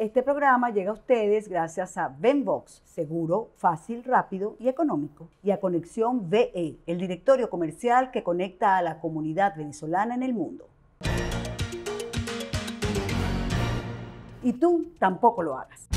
Este programa llega a ustedes gracias a Venbox, seguro, fácil, rápido y económico, y a Conexión VE, el directorio comercial que conecta a la comunidad venezolana en el mundo. Y tú tampoco lo hagas.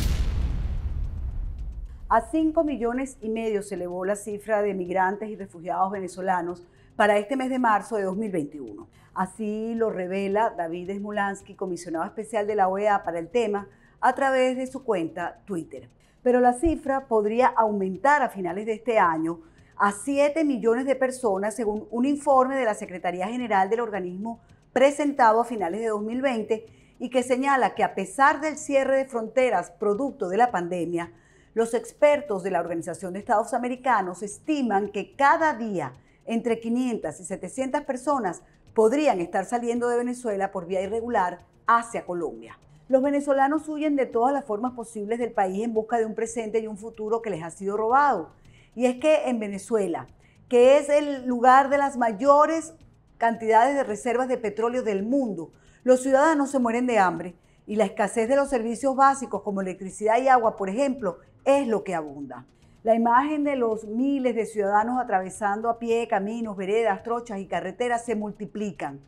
A 5 millones y medio se elevó la cifra de migrantes y refugiados venezolanos para este mes de marzo de 2021. Así lo revela David Smulansky, comisionado especial de la OEA para el tema, a través de su cuenta Twitter. Pero la cifra podría aumentar a finales de este año a 7 millones de personas, según un informe de la Secretaría General del organismo presentado a finales de 2020 y que señala que a pesar del cierre de fronteras producto de la pandemia, los expertos de la Organización de Estados Americanos estiman que cada día entre 500 y 700 personas podrían estar saliendo de Venezuela por vía irregular hacia Colombia. Los venezolanos huyen de todas las formas posibles del país en busca de un presente y un futuro que les ha sido robado. Y es que en Venezuela, que es el lugar de las mayores cantidades de reservas de petróleo del mundo, los ciudadanos se mueren de hambre y la escasez de los servicios básicos como electricidad y agua, por ejemplo, es lo que abunda. La imagen de los miles de ciudadanos atravesando a pie caminos, veredas, trochas y carreteras se multiplican.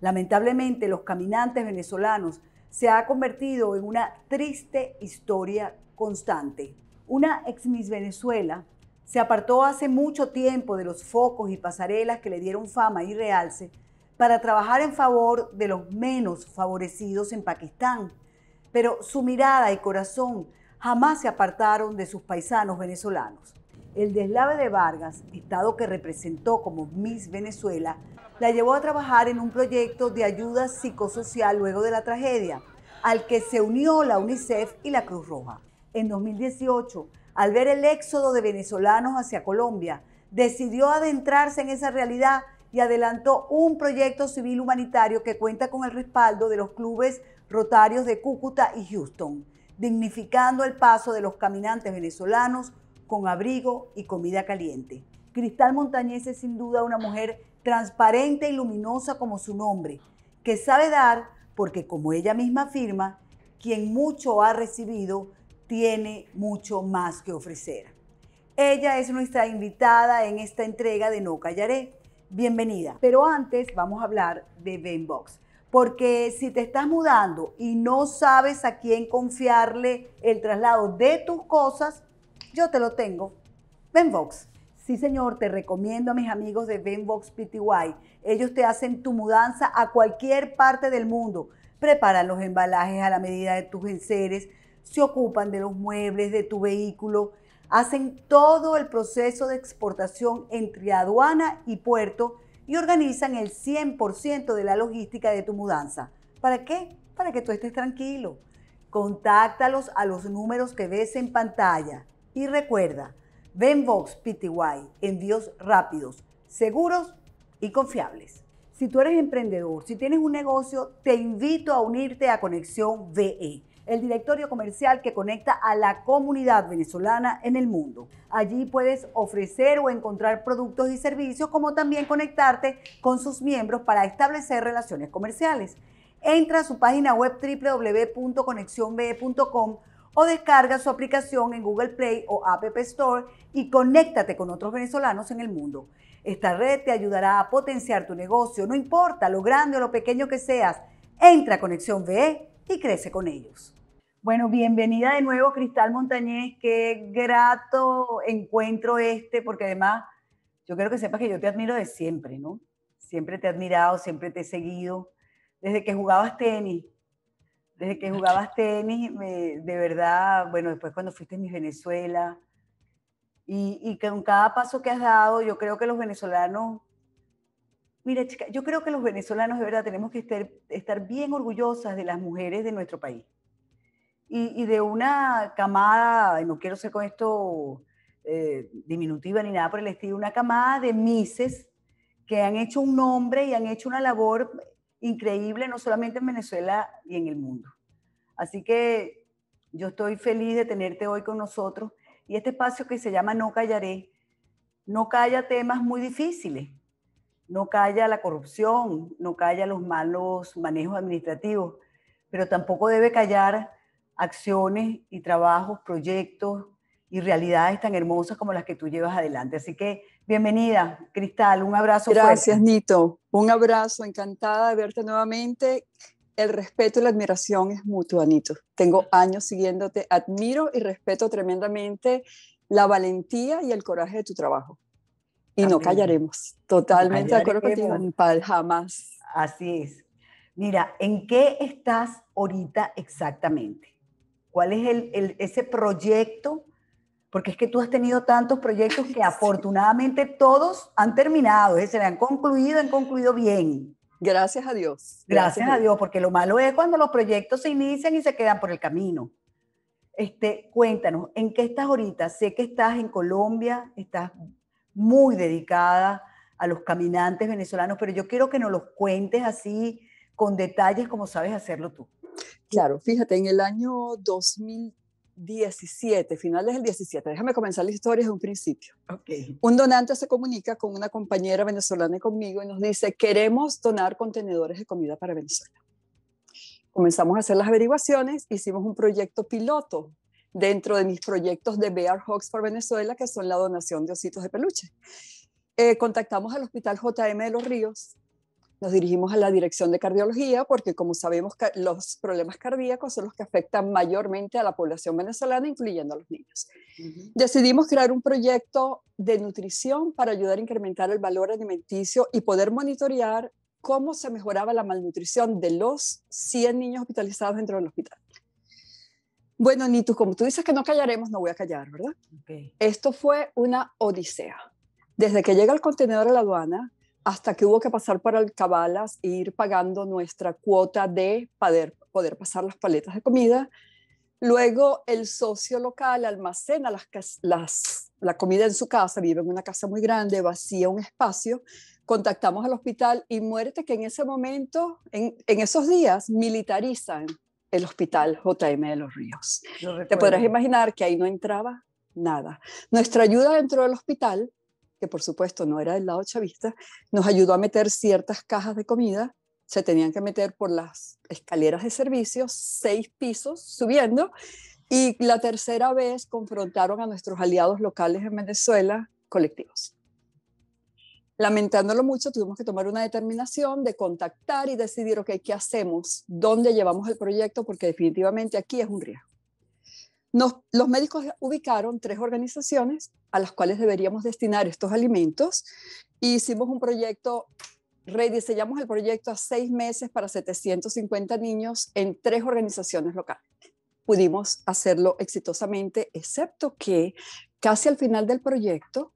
Lamentablemente, los caminantes venezolanos se ha convertido en una triste historia constante. Una ex Miss Venezuela se apartó hace mucho tiempo de los focos y pasarelas que le dieron fama y realce para trabajar en favor de los menos favorecidos en Pakistán, pero su mirada y corazón jamás se apartaron de sus paisanos venezolanos. El deslave de Vargas, estado que representó como Miss Venezuela, la llevó a trabajar en un proyecto de ayuda psicosocial luego de la tragedia, al que se unió la UNICEF y la Cruz Roja. En 2018, al ver el éxodo de venezolanos hacia Colombia, decidió adentrarse en esa realidad y adelantó un proyecto civil humanitario que cuenta con el respaldo de los clubes rotarios de Cúcuta y Houston, dignificando el paso de los caminantes venezolanos con abrigo y comida caliente. Cristal Montañez es sin duda una mujer transparente y luminosa como su nombre, que sabe dar, porque como ella misma afirma, quien mucho ha recibido tiene mucho más que ofrecer. Ella es nuestra invitada en esta entrega de No Callaré. Bienvenida. Pero antes vamos a hablar de Benbox porque si te estás mudando y no sabes a quién confiarle el traslado de tus cosas, yo te lo tengo. Benbox. Sí, señor, te recomiendo a mis amigos de Venbox PTY. Ellos te hacen tu mudanza a cualquier parte del mundo. Preparan los embalajes a la medida de tus enseres, se ocupan de los muebles de tu vehículo, hacen todo el proceso de exportación entre aduana y puerto y organizan el 100% de la logística de tu mudanza. ¿Para qué? Para que tú estés tranquilo. Contáctalos a los números que ves en pantalla. Y recuerda, Venbox PTY, envíos rápidos, seguros y confiables. Si tú eres emprendedor, si tienes un negocio, te invito a unirte a Conexión VE, el directorio comercial que conecta a la comunidad venezolana en el mundo. Allí puedes ofrecer o encontrar productos y servicios, como también conectarte con sus miembros para establecer relaciones comerciales. Entra a su página web www.conexionve.com o descarga su aplicación en Google Play o App Store y conéctate con otros venezolanos en el mundo. Esta red te ayudará a potenciar tu negocio, no importa lo grande o lo pequeño que seas. Entra a Conexión VE y crece con ellos. Bueno, bienvenida de nuevo Cristal Montañés. qué grato encuentro este, porque además yo quiero que sepas que yo te admiro de siempre, ¿no? Siempre te he admirado, siempre te he seguido, desde que jugabas tenis, desde que jugabas tenis, de verdad, bueno, después cuando fuiste en mi Venezuela, y, y, con cada paso que has dado, yo creo que los venezolanos, mira chica, yo creo que los venezolanos de verdad tenemos que estar, bien orgullosas de las mujeres de nuestro país. Y, de una camada, y no quiero ser con esto eh, diminutiva ni nada por el estilo, una camada de mises que han hecho un nombre y han hecho una labor increíble, no solamente en Venezuela y en el mundo. Así que yo estoy feliz de tenerte hoy con nosotros y este espacio que se llama No Callaré, no calla temas muy difíciles, no calla la corrupción, no calla los malos manejos administrativos, pero tampoco debe callar acciones y trabajos, proyectos y realidades tan hermosas como las que tú llevas adelante. Así que bienvenida, Cristal, un abrazo. Gracias, Nito. Un abrazo, encantada de verte nuevamente. El respeto y la admiración es mutuo, Nito. Tengo años siguiéndote, admiro y respeto tremendamente la valentía y el coraje de tu trabajo. Y no callaremos. Totalmente de acuerdo contigo, jamás. Así es. Mira, ¿en qué estás ahorita exactamente? ¿Cuál es el, ese proyecto porque es que tú has tenido tantos proyectos que afortunadamente todos han terminado, se han concluido, han concluido bien. Gracias a Dios. Gracias, a Dios. porque lo malo es cuando los proyectos se inician y se quedan por el camino. Este, cuéntanos, ¿en qué estás ahorita? Sé que estás en Colombia, estás muy dedicada a los caminantes venezolanos, pero yo quiero que nos los cuentes así con detalles como sabes hacerlo tú. Claro, fíjate, en el año 2000 17, finales del 17. Déjame comenzar la historia desde un principio. Un donante se comunica con una compañera venezolana y conmigo y nos dice, queremos donar contenedores de comida para Venezuela. Comenzamos a hacer las averiguaciones, hicimos un proyecto piloto dentro de mis proyectos de Bear Hawks for Venezuela, que son la donación de ositos de peluche. Eh, contactamos al Hospital JM de los Ríos, nos dirigimos a la dirección de cardiología porque, como sabemos, los problemas cardíacos son los que afectan mayormente a la población venezolana, incluyendo a los niños. Decidimos crear un proyecto de nutrición para ayudar a incrementar el valor alimenticio y poder monitorear cómo se mejoraba la malnutrición de los 100 niños hospitalizados dentro del hospital. Bueno, Nitu, como tú dices que no callaremos, no voy a callar, ¿verdad? Esto fue una odisea. Desde que llega el contenedor a la aduana, hasta que hubo que pasar por Alcabalas e ir pagando nuestra cuota de poder, poder pasar las paletas de comida. Luego el socio local almacena las, las, la comida en su casa, vive en una casa muy grande, vacía un espacio, contactamos al hospital y muerte que en ese momento, en, esos días, militarizan el hospital JM de los Ríos. Te podrás imaginar que ahí no entraba nada. Nuestra ayuda dentro del hospital que por supuesto no era del lado chavista, nos ayudó a meter ciertas cajas de comida. Se tenían que meter por las escaleras de servicio, seis pisos subiendo. Y la tercera vez confrontaron a nuestros aliados locales en Venezuela, colectivos. Lamentándolo mucho, tuvimos que tomar una determinación de contactar y decidir, ok, ¿qué hacemos? ¿Dónde llevamos el proyecto? Porque definitivamente aquí es un riesgo los médicos ubicaron tres organizaciones a las cuales deberíamos destinar estos alimentos e hicimos un proyecto, rediseñamos el proyecto a seis meses para 750 niños en tres organizaciones locales. Pudimos hacerlo exitosamente, excepto que casi al final del proyecto,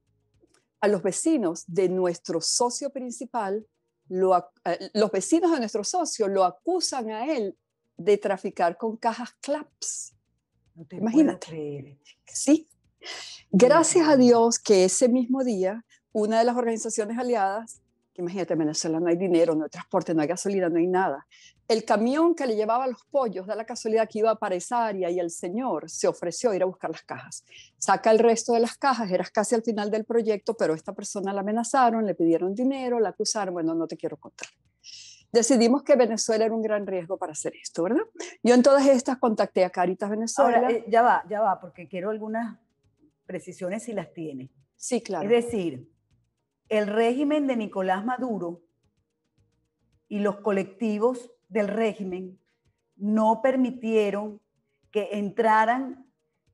a los vecinos de nuestro socio principal, eh, los vecinos de nuestro socio lo acusan a él de traficar con cajas claps no te Imagínate. sí. Gracias a Dios que ese mismo día, una de las organizaciones aliadas, que imagínate, en Venezuela no hay dinero, no hay transporte, no hay gasolina, no hay nada. El camión que le llevaba los pollos da la casualidad que iba para esa área y el señor se ofreció a ir a buscar las cajas. Saca el resto de las cajas, eras casi al final del proyecto, pero esta persona la amenazaron, le pidieron dinero, la acusaron, bueno, no te quiero contar decidimos que Venezuela era un gran riesgo para hacer esto, ¿verdad? Yo en todas estas contacté a Caritas Venezuela. Ahora, eh, ya va, ya va, porque quiero algunas precisiones si las tiene. Sí, claro. Es decir, el régimen de Nicolás Maduro y los colectivos del régimen no permitieron que entraran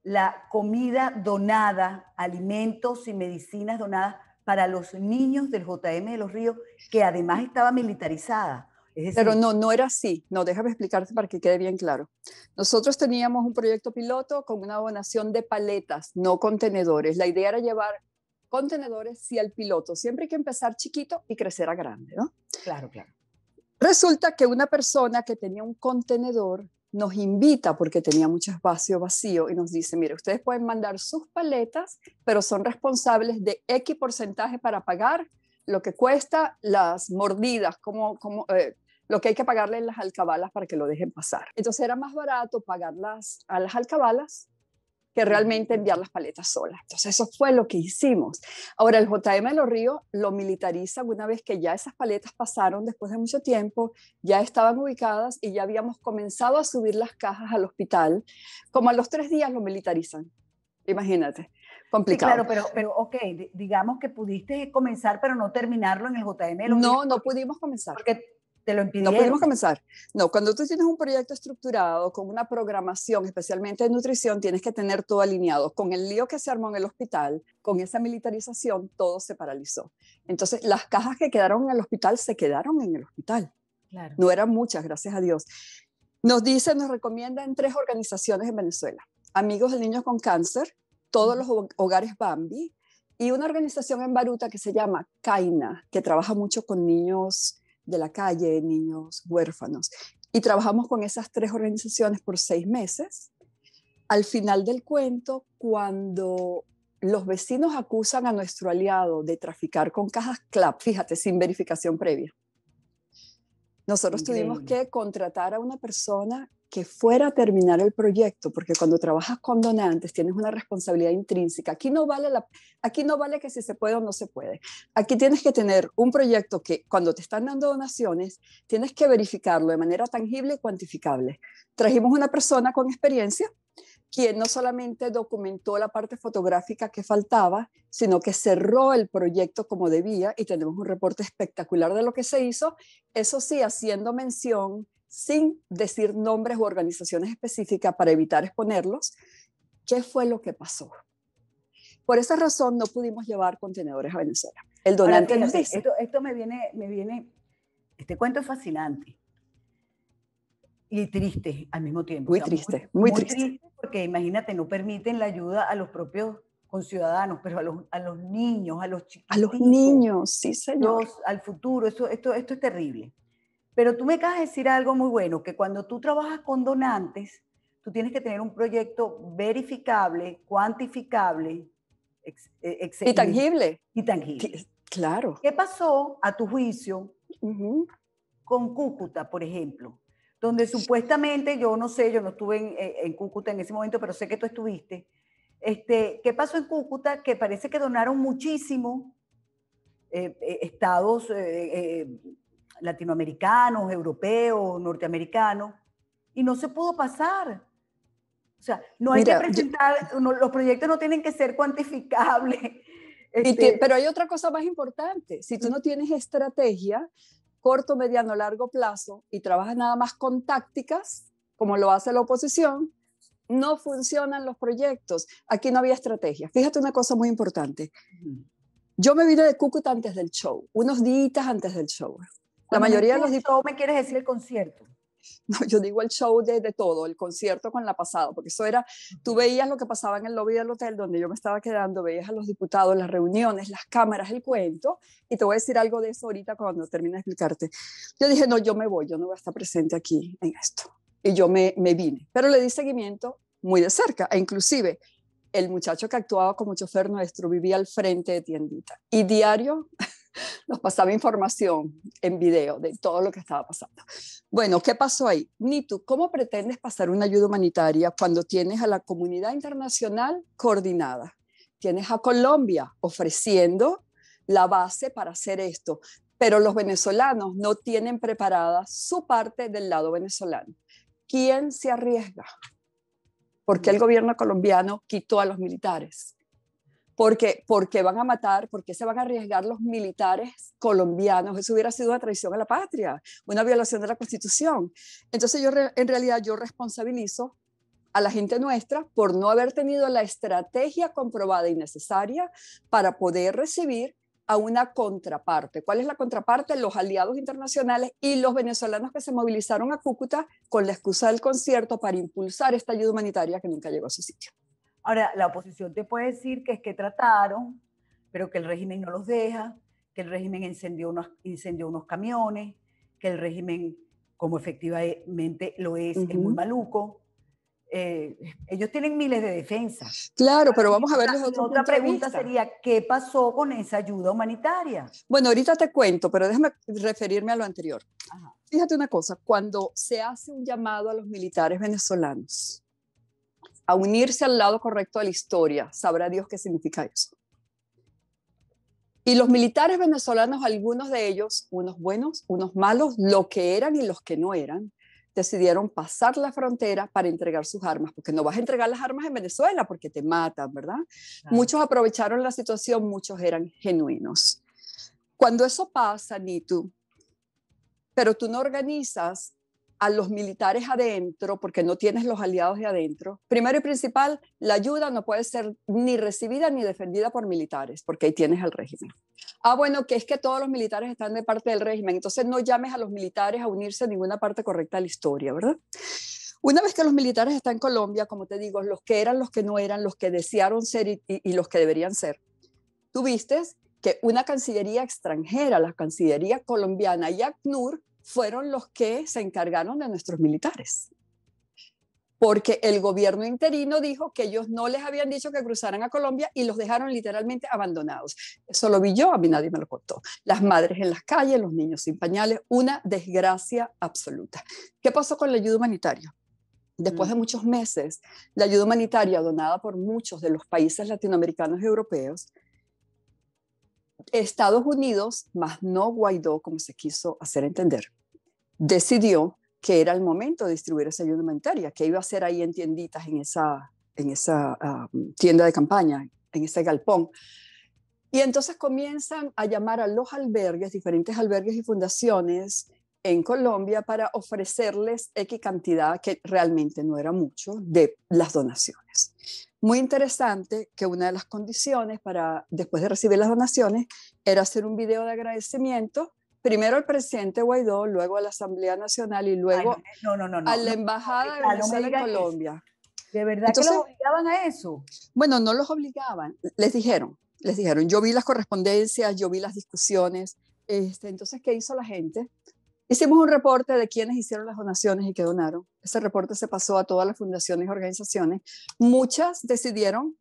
la comida donada, alimentos y medicinas donadas para los niños del JM de los Ríos, que además estaba militarizada. Pero no, no era así. No, déjame explicarte para que quede bien claro. Nosotros teníamos un proyecto piloto con una donación de paletas, no contenedores. La idea era llevar contenedores y al piloto. Siempre hay que empezar chiquito y crecer a grande, ¿no? Claro, claro. Resulta que una persona que tenía un contenedor nos invita porque tenía mucho espacio vacío y nos dice, mire, ustedes pueden mandar sus paletas, pero son responsables de X porcentaje para pagar lo que cuesta las mordidas, como, como eh, lo que hay que pagarle en las alcabalas para que lo dejen pasar. Entonces era más barato pagarlas a las alcabalas que realmente enviar las paletas solas. Entonces eso fue lo que hicimos. Ahora el JM de los Ríos lo militariza una vez que ya esas paletas pasaron después de mucho tiempo, ya estaban ubicadas y ya habíamos comenzado a subir las cajas al hospital. Como a los tres días lo militarizan, imagínate. Complicado. claro, pero, pero ok, digamos que pudiste comenzar, pero no terminarlo en el JM. De los no, no pudimos comenzar. Porque te lo No pudimos comenzar. No, cuando tú tienes un proyecto estructurado con una programación, especialmente de nutrición, tienes que tener todo alineado. Con el lío que se armó en el hospital, con esa militarización, todo se paralizó. Entonces, las cajas que quedaron en el hospital se quedaron en el hospital. No eran muchas, gracias a Dios. Nos dicen, nos recomiendan tres organizaciones en Venezuela. Amigos de niños con Cáncer, todos los hogares Bambi y una organización en Baruta que se llama CAINA, que trabaja mucho con niños de la calle, niños huérfanos. Y trabajamos con esas tres organizaciones por seis meses. Al final del cuento, cuando los vecinos acusan a nuestro aliado de traficar con cajas CLAP, fíjate, sin verificación previa. Nosotros tuvimos que contratar a una persona que fuera a terminar el proyecto, porque cuando trabajas con donantes tienes una responsabilidad intrínseca. Aquí no vale, aquí no vale que si se puede o no se puede. Aquí tienes que tener un proyecto que cuando te están dando donaciones, tienes que verificarlo de manera tangible y cuantificable. Trajimos una persona con experiencia quien no solamente documentó la parte fotográfica que faltaba, sino que cerró el proyecto como debía y tenemos un reporte espectacular de lo que se hizo, eso sí, haciendo mención sin decir nombres u organizaciones específicas para evitar exponerlos, qué fue lo que pasó. Por esa razón no pudimos llevar contenedores a Venezuela. El donante nos dice, esto, me viene, me viene, este cuento es fascinante y triste al mismo tiempo. Muy triste, muy, triste. Porque imagínate, no permiten la ayuda a los propios conciudadanos, pero a los, niños, a los chicos. A los niños, sí, señor. Los, al futuro, eso, esto, esto es terrible. Pero tú me acabas de decir algo muy bueno, que cuando tú trabajas con donantes, tú tienes que tener un proyecto verificable, cuantificable, ex, eh, y tangible. Y tangible. Claro. ¿Qué pasó a tu juicio con Cúcuta, por ejemplo? Donde supuestamente, yo no sé, yo no estuve eh, en, Cúcuta en ese momento, pero sé que tú estuviste. Este, ¿Qué pasó en Cúcuta? Que parece que donaron muchísimo eh, estados, latinoamericanos, europeos, norteamericanos, y no se pudo pasar. O sea, no hay que presentar, los proyectos no tienen que ser cuantificables. Este pero hay otra cosa más importante, si tú no tienes estrategia, corto, mediano, largo plazo, y trabajas nada más con tácticas, como lo hace la oposición, no funcionan los proyectos. Aquí no había estrategia. Fíjate una cosa muy importante. Yo me vine de Cúcuta antes del show, unos días antes del show la mayoría de los show me quieres decir el concierto. No, yo digo el show de, todo, el concierto con la pasada, porque eso era, tú veías lo que pasaba en el lobby del hotel donde yo me estaba quedando, veías a los diputados, las reuniones, las cámaras, el cuento, y te voy a decir algo de eso ahorita cuando termine de explicarte. Yo dije, no, yo me voy, yo no voy a estar presente aquí en esto. Y yo me, me vine, pero le di seguimiento muy de cerca, e inclusive el muchacho que actuaba como chofer nuestro vivía al frente de tiendita, y diario nos pasaba información en video de todo lo que estaba pasando. Bueno, ¿qué pasó ahí? Nitu, ¿cómo pretendes pasar una ayuda humanitaria cuando tienes a la comunidad internacional coordinada? Tienes a Colombia ofreciendo la base para hacer esto, pero los venezolanos no tienen preparada su parte del lado venezolano. ¿Quién se arriesga? ¿Por qué el gobierno colombiano quitó a los militares? porque, porque van a matar, porque se van a arriesgar los militares colombianos. Eso hubiera sido una traición a la patria, una violación de la Constitución. Entonces yo en realidad yo responsabilizo a la gente nuestra por no haber tenido la estrategia comprobada y necesaria para poder recibir a una contraparte. ¿Cuál es la contraparte? Los aliados internacionales y los venezolanos que se movilizaron a Cúcuta con la excusa del concierto para impulsar esta ayuda humanitaria que nunca llegó a su sitio. Ahora, la oposición te puede decir que es que trataron, pero que el régimen no los deja, que el régimen incendió unos, unos camiones, que el régimen, como efectivamente lo es, es muy maluco. Eh, ellos tienen miles de defensas. Claro, pero vamos a ver los otros. Otra pregunta sería, ¿qué pasó con esa ayuda humanitaria? Bueno, ahorita te cuento, pero déjame referirme a lo anterior. Fíjate una cosa, cuando se hace un llamado a los militares venezolanos a unirse al lado correcto de la historia. Sabrá Dios qué significa eso. Y los militares venezolanos, algunos de ellos, unos buenos, unos malos, lo que eran y los que no eran, decidieron pasar la frontera para entregar sus armas, porque no vas a entregar las armas en Venezuela porque te matan, ¿verdad? Muchos aprovecharon la situación, muchos eran genuinos. Cuando eso pasa, Nitu, pero tú no organizas a los militares adentro, porque no tienes los aliados de adentro. Primero y principal, la ayuda no puede ser ni recibida ni defendida por militares, porque ahí tienes al régimen. Ah, bueno, que es que todos los militares están de parte del régimen, entonces no llames a los militares a unirse a ninguna parte correcta de la historia, ¿verdad? Una vez que los militares están en Colombia, como te digo, los que eran, los que no eran, los que desearon ser y, los que deberían ser, tuviste que una cancillería extranjera, la Cancillería colombiana y ACNUR, fueron los que se encargaron de nuestros militares. Porque el gobierno interino dijo que ellos no les habían dicho que cruzaran a Colombia y los dejaron literalmente abandonados. Eso lo vi yo, a mí nadie me lo contó. Las madres en las calles, los niños sin pañales, una desgracia absoluta. ¿Qué pasó con la ayuda humanitaria? Después de mm. muchos meses, la ayuda humanitaria donada por muchos de los países latinoamericanos y europeos Estados Unidos, más no Guaidó, como se quiso hacer entender, decidió que era el momento de distribuir esa ayuda humanitaria, que iba a ser ahí en tienditas, en esa, en esa um, tienda de campaña, en ese galpón. Y entonces comienzan a llamar a los albergues, diferentes albergues y fundaciones, en Colombia para ofrecerles X cantidad, que realmente no era mucho, de las donaciones. Muy interesante que una de las condiciones para después de recibir las donaciones era hacer un video de agradecimiento primero al presidente Guaidó, luego a la Asamblea Nacional y luego no, a la Embajada de Venezuela en Colombia. ¿De verdad que los obligaban a eso? Bueno, no los obligaban, les dijeron, les dijeron, yo vi las correspondencias, yo vi las discusiones, este, entonces, ¿qué hizo la gente? Hicimos un reporte de quienes hicieron las donaciones y qué donaron. Ese reporte se pasó a todas las fundaciones y organizaciones. Muchas decidieron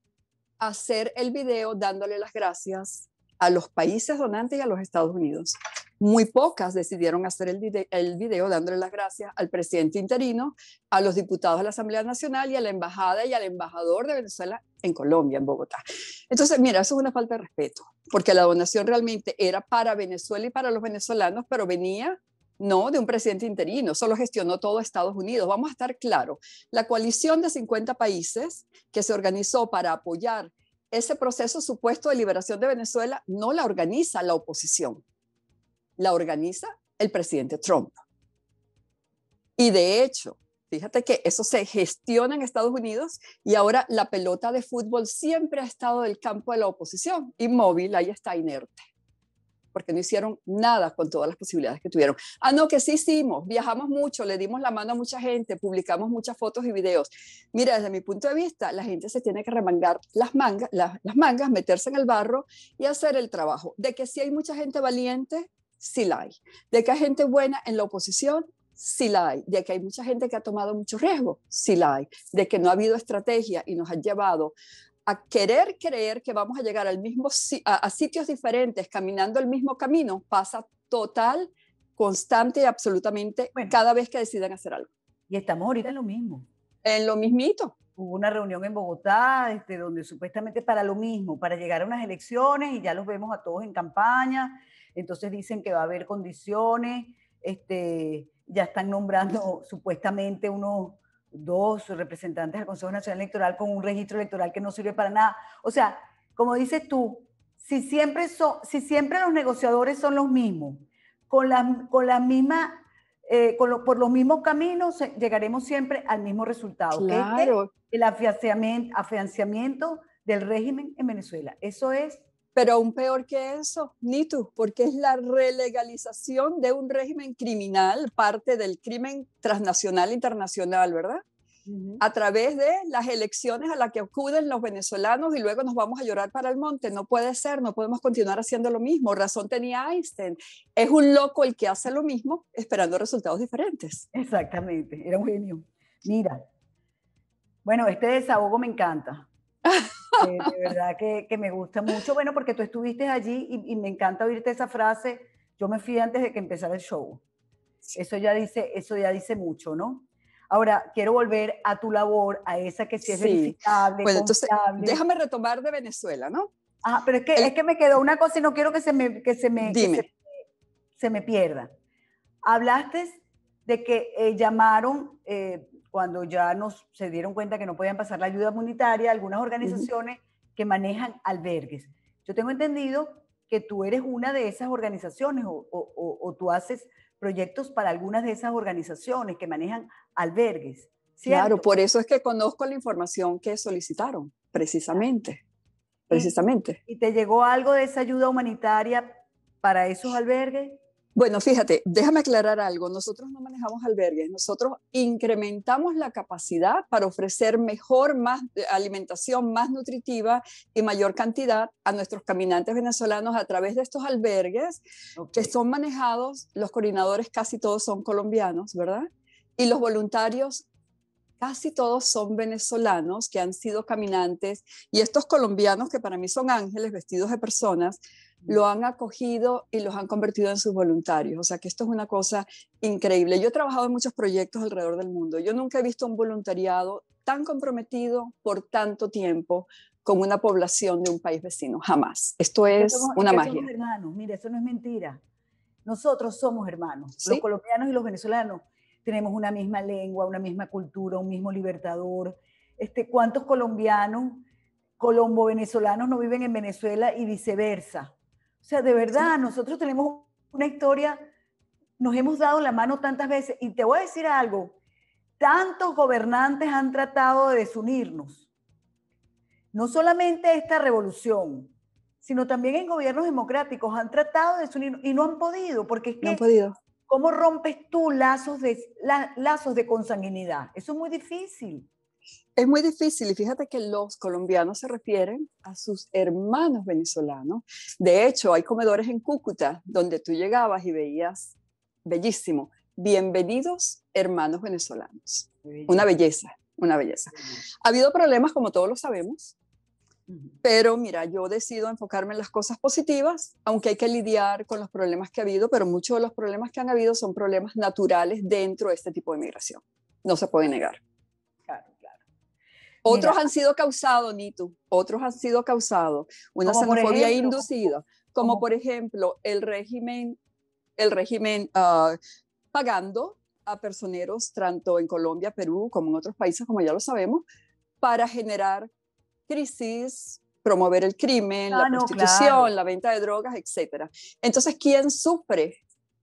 hacer el video dándole las gracias a los países donantes y a los Estados Unidos. Muy pocas decidieron hacer el video, el video, dándole las gracias al presidente interino, a los diputados de la Asamblea Nacional y a la embajada y al embajador de Venezuela en Colombia, en Bogotá. Entonces, mira, eso es una falta de respeto, porque la donación realmente era para Venezuela y para los venezolanos, pero venía no de un presidente interino, solo gestionó todo Estados Unidos. Vamos a estar claro, la coalición de 50 países que se organizó para apoyar ese proceso supuesto de liberación de Venezuela no la organiza la oposición, la organiza el presidente Trump. Y de hecho, fíjate que eso se gestiona en Estados Unidos y ahora la pelota de fútbol siempre ha estado del campo de la oposición, inmóvil, ahí está inerte porque no hicieron nada con todas las posibilidades que tuvieron. Ah, no, que sí hicimos, viajamos mucho, le dimos la mano a mucha gente, publicamos muchas fotos y videos. Mira, desde mi punto de vista, la gente se tiene que remangar las mangas, las, mangas meterse en el barro y hacer el trabajo. De que si hay mucha gente valiente, sí la hay. De que hay gente buena en la oposición, sí la hay. De que hay mucha gente que ha tomado mucho riesgo, sí la hay. De que no ha habido estrategia y nos han llevado a querer creer que vamos a llegar al mismo, a, sitios diferentes caminando el mismo camino pasa total, constante y absolutamente cada vez que decidan hacer algo. Y estamos ahorita en lo mismo. En lo mismito. Hubo una reunión en Bogotá, este, donde supuestamente para lo mismo, para llegar a unas elecciones y ya los vemos a todos en campaña, entonces dicen que va a haber condiciones, este, ya están nombrando supuestamente unos dos representantes del Consejo Nacional Electoral con un registro electoral que no sirve para nada. O sea, como dices tú, si siempre, si siempre los negociadores son los mismos, con la, con la misma, eh, con por los mismos caminos, llegaremos siempre al mismo resultado, que es el afianciamiento del régimen en Venezuela. Eso es pero aún peor que eso, Nitu, porque es la relegalización de un régimen criminal, parte del crimen transnacional internacional, ¿verdad? A través de las elecciones a las que acuden los venezolanos y luego nos vamos a llorar para el monte. No puede ser, no podemos continuar haciendo lo mismo. Razón tenía Einstein. Es un loco el que hace lo mismo esperando resultados diferentes. Exactamente, era un genio. Mira, bueno, este desahogo me encanta eh, de verdad que, me gusta mucho. Bueno, porque tú estuviste allí y, me encanta oírte esa frase. Yo me fui antes de que empezara el show. Eso, ya dice, eso ya dice mucho, ¿no? Ahora, quiero volver a tu labor, a esa que sí es sí. déjame retomar de Venezuela, ¿no? Ah, pero es que, es que me quedó una cosa y no quiero que se me, se me, se, me pierda. Hablaste de que eh, llamaron eh, cuando ya nos se dieron cuenta que no podían pasar la ayuda humanitaria, algunas organizaciones que manejan albergues. Yo tengo entendido que tú eres una de esas organizaciones o, tú haces proyectos para algunas de esas organizaciones que manejan albergues. Claro, por eso es que conozco la información que solicitaron, precisamente. Precisamente. ¿Y te llegó algo de esa ayuda humanitaria para esos albergues? Bueno, fíjate, déjame aclarar algo. Nosotros no manejamos albergues, nosotros incrementamos la capacidad para ofrecer mejor más eh, alimentación más nutritiva y mayor cantidad a nuestros caminantes venezolanos a través de estos albergues que son manejados, los coordinadores casi todos son colombianos, ¿verdad? Y los voluntarios casi todos son venezolanos que han sido caminantes y estos colombianos que para mí son ángeles vestidos de personas, lo han acogido y los han convertido en sus voluntarios. O sea que esto es una cosa increíble. Yo he trabajado en muchos proyectos alrededor del mundo. Yo nunca he visto un voluntariado tan comprometido por tanto tiempo con una población de un país vecino. Jamás. Esto es una magia. Somos hermanos. Mire, eso no es mentira. Nosotros somos hermanos, los colombianos y los venezolanos tenemos una misma lengua, una misma cultura, un mismo libertador. Este, ¿Cuántos colombianos, colombo-venezolanos no viven en Venezuela y viceversa? O sea, de verdad, nosotros tenemos una historia, nos hemos dado la mano tantas veces. Y te voy a decir algo, tantos gobernantes han tratado de desunirnos. No solamente esta revolución, sino también en gobiernos democráticos han tratado de desunirnos y no han podido, porque es que no han podido ¿Cómo rompes tú lazos de, lazos de consanguinidad? Eso es muy difícil. Es muy difícil y fíjate que los colombianos se refieren a sus hermanos venezolanos. De hecho, hay comedores en Cúcuta donde tú llegabas y veías, bellísimo, bienvenidos hermanos venezolanos. Una belleza, una belleza. Ha habido problemas, como todos lo sabemos, pero mira, yo decido enfocarme en las cosas positivas, aunque hay que lidiar con los problemas que ha habido, pero muchos de los problemas que han habido son problemas naturales dentro de este tipo de migración. No se puede negar. Otros han sido causados, Nitu, otros han sido causados. Una xenofobia inducida, como por ejemplo el régimen, el régimen ah, pagando a personeros tanto en Colombia, Perú, como en otros países, como ya lo sabemos, para generar crisis, promover el crimen, la ah, prostitución, la venta de drogas, etc. Entonces, ¿quién sufre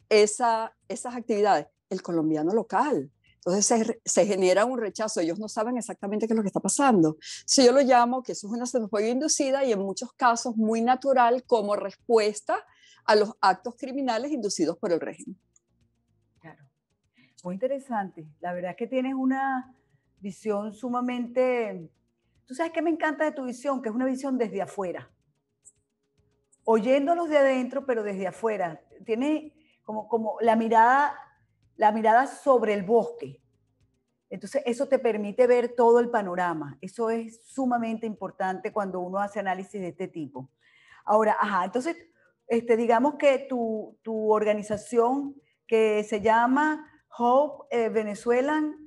esa, esas actividades? El colombiano local. Entonces se, se, genera un rechazo, ellos no saben exactamente qué es lo que está pasando. Si yo lo llamo que eso es una xenofobia inducida y en muchos casos muy natural como respuesta a los actos criminales inducidos por el régimen. Claro, muy interesante. La verdad es que tienes una visión sumamente Tú sabes qué me encanta de tu visión, que es una visión desde afuera. Oyéndonos de adentro, pero desde afuera. Tiene como, como la, mirada, la mirada sobre el bosque. Entonces, eso te permite ver todo el panorama. Eso es sumamente importante cuando uno hace análisis de este tipo. Ahora, ajá, entonces, este, digamos que tu, tu organización que se llama Hope eh, Venezuelan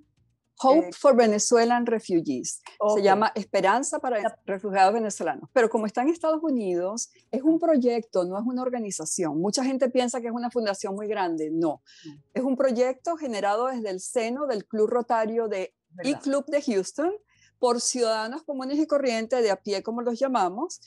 Hope eh, for Venezuelan Refugees. Se llama Esperanza para Refugiados Venezolanos. Pero como está en Estados Unidos, es un ah. proyecto, no es una organización. Mucha gente piensa que es una fundación muy grande. No. Es un proyecto generado desde el seno del Club Rotario de, y e Club de Houston por ciudadanos comunes y corrientes, de a pie como los llamamos,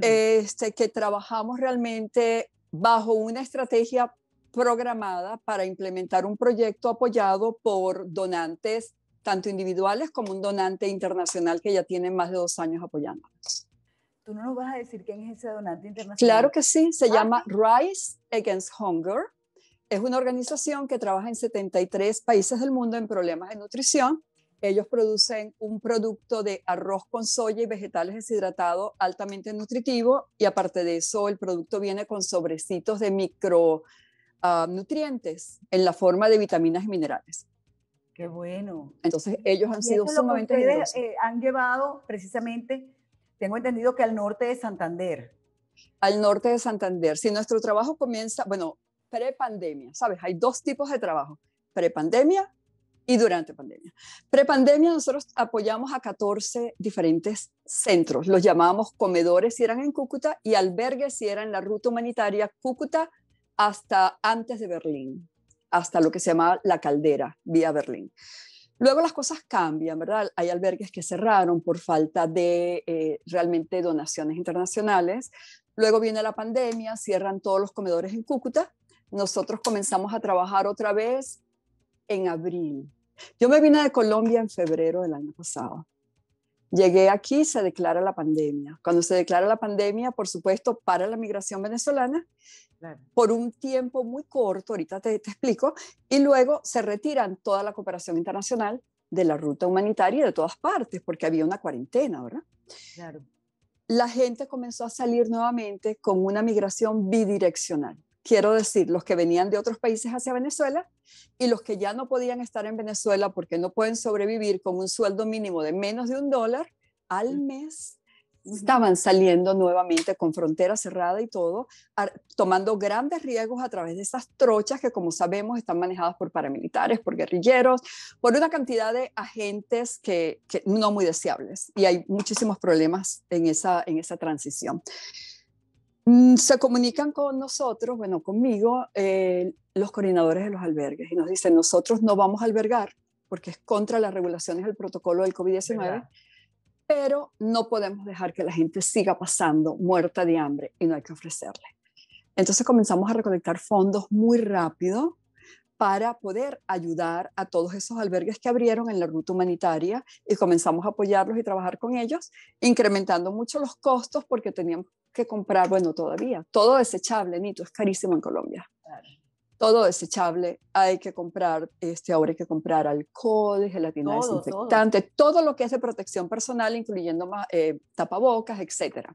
este, que trabajamos realmente bajo una estrategia programada para implementar un proyecto apoyado por donantes tanto individuales como un donante internacional que ya tiene más de dos años apoyándonos. ¿Tú no nos vas a decir quién es ese donante internacional? Claro que sí, se ah. llama Rise Against Hunger. Es una organización que trabaja en 73 países del mundo en problemas de nutrición. Ellos producen un producto de arroz con soya y vegetales deshidratados altamente nutritivo y aparte de eso el producto viene con sobrecitos de micronutrientes ah, nutrientes en la forma de vitaminas y minerales. Qué bueno. Entonces ellos han sido sumamente eh, han llevado precisamente, tengo entendido que al norte de Santander. Al norte de Santander. Si nuestro trabajo comienza, bueno, prepandemia, ¿sabes? Hay dos tipos de trabajo, prepandemia y durante pandemia. Prepandemia nosotros apoyamos a 14 diferentes centros, los llamamos comedores si eran en Cúcuta y albergues si eran en la ruta humanitaria Cúcuta hasta antes de Berlín hasta lo que se llama la caldera, vía Berlín. Luego las cosas cambian, ¿verdad? Hay albergues que cerraron por falta de eh, realmente donaciones internacionales. Luego viene la pandemia, cierran todos los comedores en Cúcuta. Nosotros comenzamos a trabajar otra vez en abril. Yo me vine de Colombia en febrero del año pasado. Llegué aquí, se declara la pandemia. Cuando se declara la pandemia, por supuesto, para la migración venezolana por un tiempo muy corto, ahorita te, te, explico, y luego se retiran toda la cooperación internacional de la ruta humanitaria de todas partes, porque había una cuarentena, ¿verdad? La gente comenzó a salir nuevamente con una migración bidireccional. Quiero decir, los que venían de otros países hacia Venezuela y los que ya no podían estar en Venezuela porque no pueden sobrevivir con un sueldo mínimo de menos de un dólar al mes estaban saliendo nuevamente con frontera cerrada y todo, tomando grandes riesgos a través de esas trochas que, como sabemos, están manejadas por paramilitares, por guerrilleros, por una cantidad de agentes que, no muy deseables. Y hay muchísimos problemas en esa transición. Mm, se comunican con nosotros, bueno, conmigo, eh, los coordinadores de los albergues y nos dicen, nosotros no vamos a albergar porque es contra las regulaciones del protocolo del COVID-19, pero no podemos dejar que la gente siga pasando muerta de hambre y no hay que ofrecerle. Entonces comenzamos a recolectar fondos muy rápido para poder ayudar a todos esos albergues que abrieron en la ruta humanitaria y comenzamos a apoyarlos y trabajar con ellos, incrementando mucho los costos porque teníamos que comprar, bueno, todavía, todo desechable, Nito, es carísimo en Colombia. Todo desechable, hay que comprar, este, ahora hay que comprar alcohol, gelatina desinfectante, todo. lo que es de protección personal, incluyendo eh, tapabocas, etc.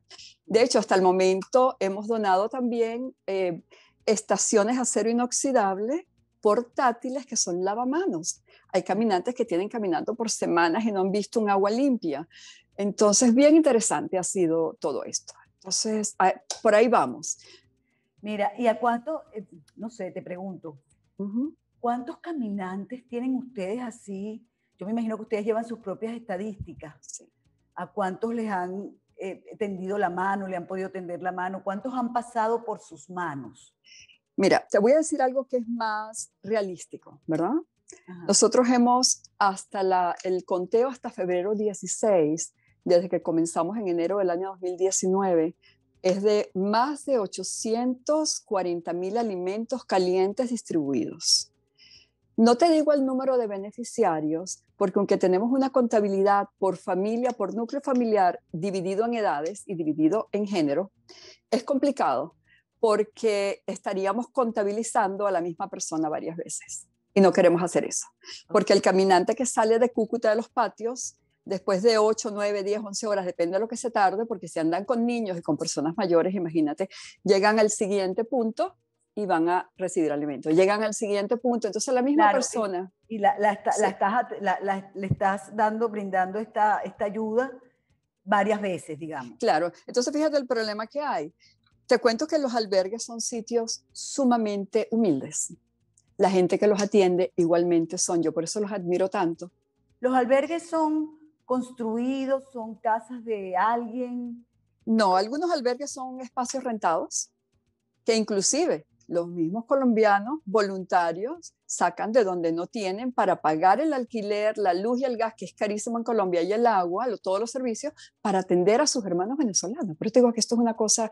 De hecho, hasta el momento hemos donado también eh, estaciones acero inoxidable portátiles que son lavamanos. Hay caminantes que tienen caminando por semanas y no han visto un agua limpia. Entonces, bien interesante ha sido todo esto. Entonces, por ahí vamos. Mira, ¿y a cuánto, eh, no sé, te pregunto, cuántos caminantes tienen ustedes así? Yo me imagino que ustedes llevan sus propias estadísticas. ¿A cuántos les han eh, tendido la mano, le han podido tender la mano? ¿Cuántos han pasado por sus manos? Mira, te voy a decir algo que es más realístico, ¿verdad? Nosotros hemos hasta el conteo hasta febrero 16, desde que comenzamos en enero del año 2019, es de más de 840 mil alimentos calientes distribuidos. No te digo el número de beneficiarios, porque aunque tenemos una contabilidad por familia, por núcleo familiar, dividido en edades y dividido en género, es complicado porque estaríamos contabilizando a la misma persona varias veces y no queremos hacer eso, porque el caminante que sale de Cúcuta de los patios, después de 8, 9, 10, 11 horas, depende de lo que se tarde, porque si andan con niños y con personas mayores, imagínate, llegan al siguiente punto y van a recibir alimento. Llegan al siguiente punto, entonces la misma persona. Y, la, estás, le estás dando, brindando esta, esta ayuda varias veces, digamos. Claro, entonces fíjate el problema que hay, te cuento que los albergues son sitios sumamente humildes. La gente que los atiende igualmente son, yo por eso los admiro tanto. Los albergues son construidos, son casas de alguien. No, algunos albergues son espacios rentados, que inclusive los mismos colombianos voluntarios sacan de donde no tienen para pagar el alquiler, la luz y el gas, que es carísimo en Colombia, y el agua, todos los servicios, para atender a sus hermanos venezolanos. Pero te digo que esto es una cosa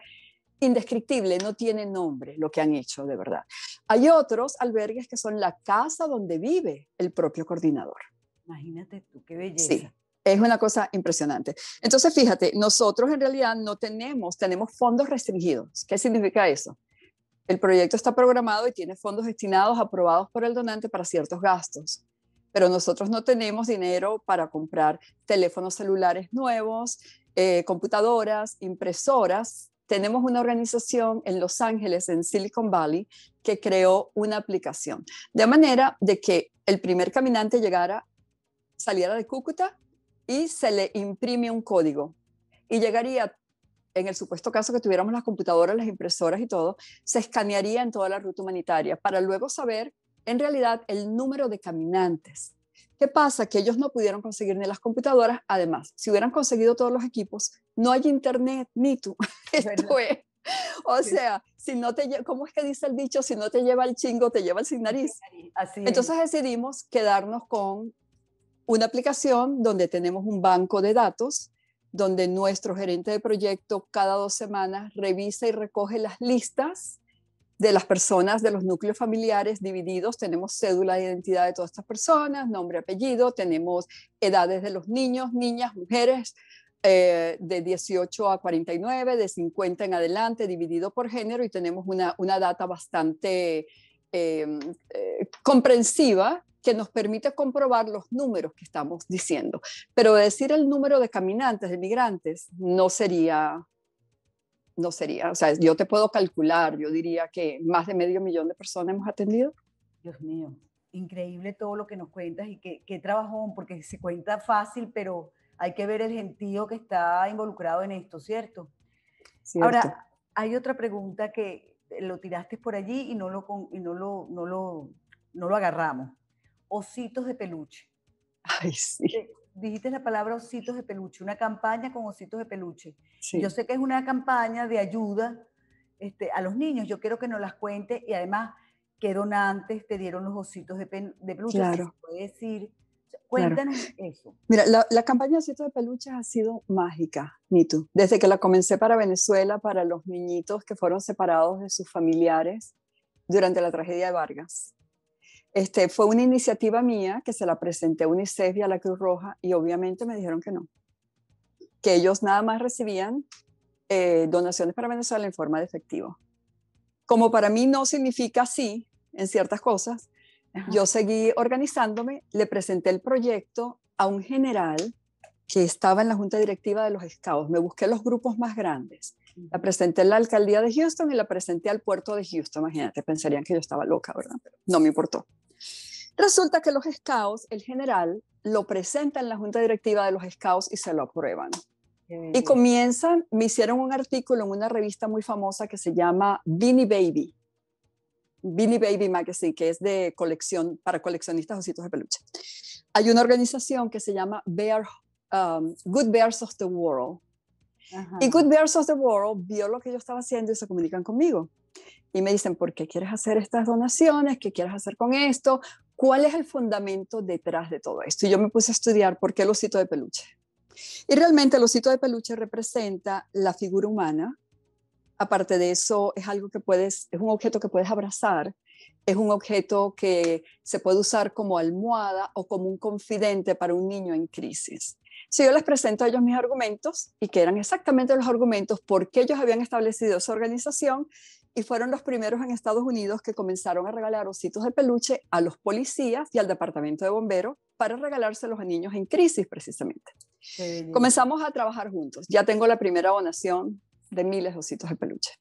indescriptible, no tiene nombre lo que han hecho de verdad. Hay otros albergues que son la casa donde vive el propio coordinador. Imagínate tú, qué belleza. Sí. Es una cosa impresionante. Entonces, fíjate, nosotros en realidad no tenemos, tenemos fondos restringidos. ¿Qué significa eso? El proyecto está programado y tiene fondos destinados, aprobados por el donante para ciertos gastos, pero nosotros no tenemos dinero para comprar teléfonos celulares nuevos, eh, computadoras, impresoras, tenemos una organización en Los Ángeles, en Silicon Valley, que creó una aplicación, de manera de que el primer caminante llegara, saliera de Cúcuta y se le imprime un código y llegaría, en el supuesto caso que tuviéramos las computadoras, las impresoras y todo, se escanearía en toda la ruta humanitaria para luego saber en realidad el número de caminantes ¿Qué pasa? Que ellos no pudieron conseguir ni las computadoras. Además, si hubieran conseguido todos los equipos, no hay internet ni tú. O sea, si no te, ¿cómo es que dice el dicho? Si no te lleva el chingo, te lleva el sin nariz. Entonces decidimos quedarnos con una aplicación donde tenemos un banco de datos, donde nuestro gerente de proyecto cada dos semanas revisa y recoge las listas de las personas, de los núcleos familiares divididos, tenemos cédula de identidad de todas estas personas, nombre, apellido, tenemos edades de los niños, niñas, mujeres, eh, de 18 a 49, de 50 en adelante, dividido por género, y tenemos una, data bastante em, eh, comprensiva que nos permite comprobar los números que estamos diciendo. Pero decir el número de caminantes, de migrantes, no sería no sería, o sea, yo te puedo calcular, yo diría que más de medio millón de personas hemos atendido. Dios mío, increíble todo lo que nos cuentas y qué, qué trabajón, porque se cuenta fácil, pero hay que ver el gentío que está involucrado en esto, ¿cierto? Ahora, hay otra pregunta que lo tiraste por allí y no lo, y no lo, no lo, no lo agarramos. Ositos de peluche. Ay, sí dijiste la palabra ositos de peluche, una campaña con ositos de peluche. Yo sé que es una campaña de ayuda este, a los niños, yo quiero que nos las cuente y además que donantes te dieron los ositos de, peluche, claro. decir. Cuéntanos eso. Mira, la, la, campaña de ositos de peluche ha sido mágica, Nitu. Desde que la comencé para Venezuela, para los niñitos que fueron separados de sus familiares durante la tragedia de Vargas. Este, fue una iniciativa mía que se la presenté a UNICEF y a la Cruz Roja y obviamente me dijeron que no, que ellos nada más recibían eh, donaciones para Venezuela en forma de efectivo. Como para mí no significa sí en ciertas cosas, yo seguí organizándome, le presenté el proyecto a un general que estaba en la junta directiva de los estados. Me busqué los grupos más grandes. La presenté en la alcaldía de Houston y la presenté al puerto de Houston. Imagínate, pensarían que yo estaba loca, ¿verdad? Pero no me importó. Resulta que los scouts, el general, lo presenta en la junta directiva de los scouts y se lo aprueban. Y comienzan, me hicieron un artículo en una revista muy famosa que se llama Beanie Baby. Beanie Baby Magazine, que es de colección para coleccionistas de ositos de peluche. Hay una organización que se llama Bear, um, Good Bears of the World. Y Good Bears of the World vio lo que yo estaba haciendo y se comunican conmigo. Y me dicen, ¿por qué quieres hacer estas donaciones? ¿Qué quieres hacer con esto? ¿Cuál es el fundamento detrás de todo esto? Y yo me puse a estudiar por qué el osito de peluche. Y realmente el osito de peluche representa la figura humana. Aparte de eso, es algo que puedes, es un objeto que puedes abrazar, es un objeto que se puede usar como almohada o como un confidente para un niño en crisis. Si yo les presento a ellos mis argumentos y que eran exactamente los argumentos por qué ellos habían establecido esa organización y fueron los primeros en Estados Unidos que comenzaron a regalar ositos de peluche a los policías y al departamento de bomberos para regalárselos a niños en crisis precisamente. Comenzamos a trabajar juntos. Ya tengo la primera donación de miles de ositos de peluche.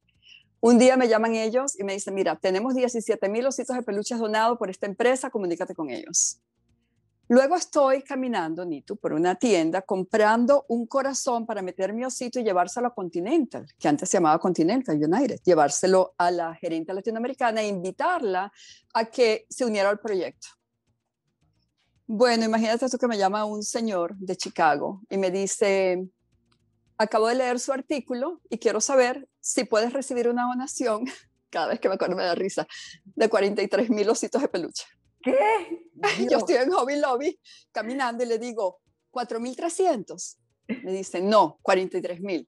Un día me llaman ellos y me dicen, mira, tenemos 17 mil ositos de peluche donados por esta empresa, comunícate con ellos. Luego estoy caminando, Nitu, por una tienda comprando un corazón para meter mi osito y llevárselo a Continental, que antes se llamaba Continental United, llevárselo a la gerente latinoamericana e invitarla a que se uniera al proyecto. Bueno, imagínate esto que me llama un señor de Chicago y me dice, acabo de leer su artículo y quiero saber si puedes recibir una donación, cada vez que me acuerdo me da risa, de 43 mil ositos de peluche. Yo estoy en Hobby Lobby caminando y le digo, 4.300. Me dice no, 43.000.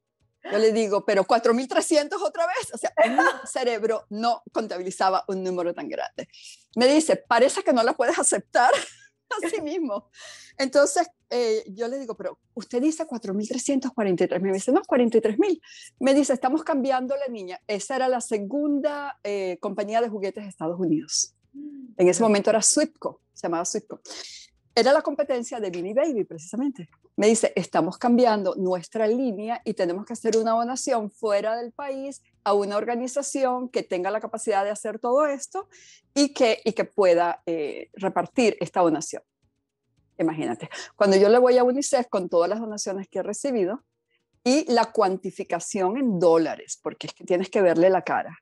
Yo le digo, pero 4.300 otra vez. O sea, mi cerebro no contabilizaba un número tan grande. Me dice, parece que no la puedes aceptar así mismo. Entonces, eh, yo le digo, pero usted dice 4.343 Me dice, no, 43.000. Me dice, estamos cambiando la niña. Esa era la segunda eh, compañía de juguetes de Estados Unidos. En ese momento era Swipco, se llamaba Swipco. Era la competencia de Billy Baby, precisamente. Me dice, estamos cambiando nuestra línea y tenemos que hacer una donación fuera del país a una organización que tenga la capacidad de hacer todo esto y que, y que pueda eh, repartir esta donación. Imagínate, cuando yo le voy a UNICEF con todas las donaciones que he recibido y la cuantificación en dólares, porque es tienes que verle la cara.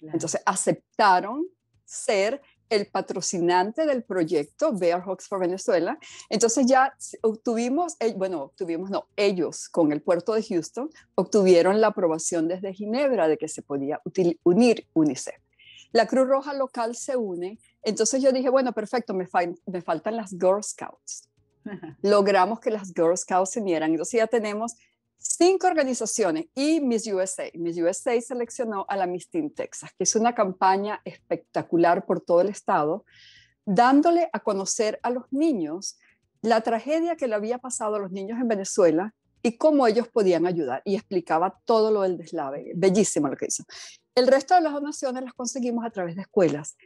Entonces aceptaron ser el patrocinante del proyecto Bear Hawks for Venezuela. Entonces ya obtuvimos, eh, bueno, obtuvimos, no, ellos con el puerto de Houston obtuvieron la aprobación desde Ginebra de que se podía unir UNICEF. La Cruz Roja local se une, entonces yo dije, bueno, perfecto, me, me faltan las Girl Scouts. Logramos que las Girl Scouts se unieran, entonces ya tenemos cinco organizaciones y Miss USA. Miss USA seleccionó a la Miss Teen Texas, que es una campaña espectacular por todo el estado, dándole a conocer a los niños la tragedia que le había pasado a los niños en Venezuela y cómo ellos podían ayudar. Y explicaba todo lo del deslave. Bellísimo lo que hizo. El resto de las donaciones las conseguimos a través de escuelas.